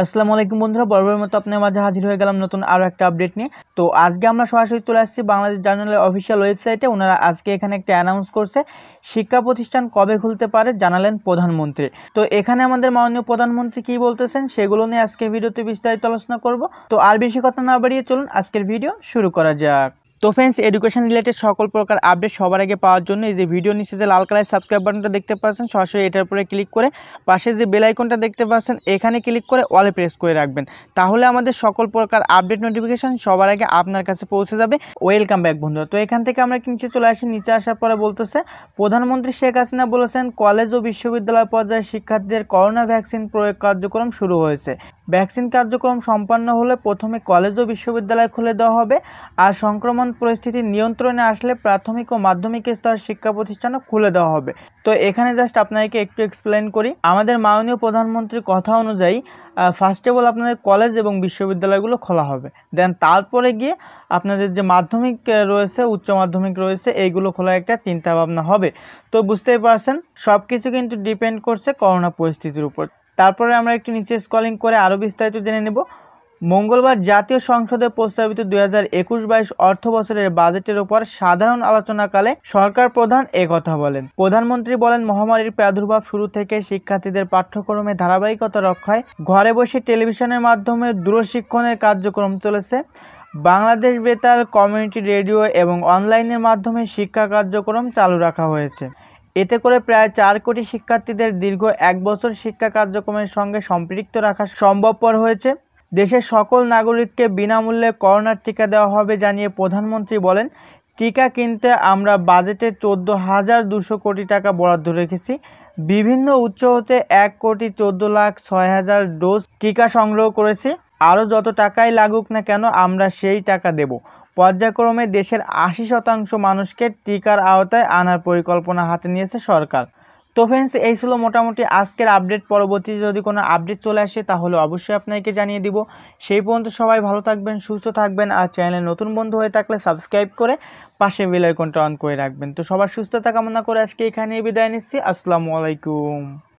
আসসালামু আলাইকুম বন্ধুরা বরাবর মতো আপনার মাঝে হাজির হয়ে গেলাম নতুন আরও একটা আপডেট নিয়ে তো আজকে আমরা সরাসরি চলে আসছি বাংলাদেশ জার্নালের অফিসিয়াল ওয়েবসাইটে ওনারা আজকে এখানে একটা অ্যানাউন্স করছে শিক্ষা প্রতিষ্ঠান কবে খুলতে পারে জানালেন প্রধানমন্ত্রী তো এখানে আমাদের মাননীয় প্রধানমন্ত্রী কি বলতেছেন সেগুলো নিয়ে আজকে ভিডিওতে বিস্তারিত আলোচনা করব তো আর বেশি কথা না বাড়িয়ে চলুন আজকের ভিডিও শুরু করা যাক তো ফ্রেন্ডস এডুকেশন রিলেটেড সকল প্রকার আপডেট সবার আগে পাওয়ার জন্য এই যে ভিডিও নিচে যে লাল কালার সাবস্ক্রাইব বাটনটা দেখতে পাচ্ছেন সরাসরি এটার উপরে ক্লিক করে পাশে যে বেল আইকনটা দেখতে পাচ্ছেন এখানে ক্লিক করে ওয়ালে প্রেস করে রাখবেন তাহলে আমাদের সকল প্রকার আপডেট নোটিফিকেশান সবার আগে আপনার কাছে পৌঁছে যাবে ওয়েলকাম ব্যাক বন্ধু তো এখান থেকে আমরা নিচে চলে আসি নিচে আসার পরে বলতেছে প্রধানমন্ত্রী শেখ হাসিনা বলেছেন কলেজ ও বিশ্ববিদ্যালয় পর্যায়ে শিক্ষার্থীদের করোনা ভ্যাকসিন প্রয়োগ কার্যক্রম শুরু হয়েছে ভ্যাকসিন কার্যক্রম সম্পন্ন হলে প্রথমে কলেজ ও বিশ্ববিদ্যালয় খুলে দেওয়া হবে আর সংক্রমণ পরিস্থিতি নিয়ন্ত্রণে আসলে প্রাথমিক ও মাধ্যমিক স্তর শিক্ষা প্রতিষ্ঠানও খুলে দেওয়া হবে তো এখানে জাস্ট আপনাকে একটু এক্সপ্লেন করি আমাদের মাননীয় প্রধানমন্ত্রীর কথা অনুযায়ী ফার্স্ট অফ অল আপনাদের কলেজ এবং বিশ্ববিদ্যালয়গুলো খোলা হবে দেন তারপরে গিয়ে আপনাদের যে মাধ্যমিক রয়েছে উচ্চ মাধ্যমিক রয়েছে এইগুলো খোলা একটা চিন্তা ভাবনা হবে তো বুঝতেই পারছেন সব কিছু কিন্তু ডিপেন্ড করছে করোনা পরিস্থিতির উপর তারপরে আমরা একটু নিচে স্কলিং করে আরও বিস্তারিত জেনে নেব মঙ্গলবার জাতীয় সংসদে প্রস্তাবিত দুই হাজার একুশ বাইশ অর্থ বছরের বাজেটের উপর সাধারণ আলোচনাকালে সরকার প্রধান কথা বলেন প্রধানমন্ত্রী বলেন মহামারীর প্রাদুর্ভাব শুরু থেকে শিক্ষার্থীদের পাঠ্যক্রমে ধারাবাহিকতা রক্ষায় ঘরে বসে টেলিভিশনের মাধ্যমে দূরশিক্ষণের কার্যক্রম চলেছে বাংলাদেশ বেতার কমিউনিটি রেডিও এবং অনলাইনের মাধ্যমে শিক্ষা কার্যক্রম চালু রাখা হয়েছে এতে করে প্রায় চার কোটি শিক্ষার্থীদের দীর্ঘ এক বছর শিক্ষা কার্যক্রমের সঙ্গে সম্পৃক্ত রাখা সম্ভবপর হয়েছে দেশের সকল নাগরিককে বিনামূল্যে করোনার টিকা দেওয়া হবে জানিয়ে প্রধানমন্ত্রী বলেন টিকা কিনতে আমরা বাজেটে চোদ্দো হাজার দুশো কোটি টাকা বরাদ্দ রেখেছি বিভিন্ন উৎস হতে এক কোটি চোদ্দো লাখ ছয় হাজার ডোজ টিকা সংগ্রহ করেছি আরও যত টাকাই লাগুক না কেন আমরা সেই টাকা দেব পর্যায়ক্রমে দেশের আশি শতাংশ মানুষকে টিকার আওতায় আনার পরিকল্পনা হাতে নিয়েছে সরকার তো ফ্রেন্ডস এই ছিল মোটামুটি আজকের আপডেট পরবর্তীতে যদি কোনো আপডেট চলে আসে তাহলে অবশ্যই আপনাকে জানিয়ে দিব সেই পর্যন্ত সবাই ভালো থাকবেন সুস্থ থাকবেন আর চ্যানেলে নতুন বন্ধু হয়ে থাকলে সাবস্ক্রাইব করে পাশে বেলাইকনটা অন করে রাখবেন তো সবার সুস্থতা কামনা করে আজকে এখানেই বিদায় নিচ্ছি আসসালামু আলাইকুম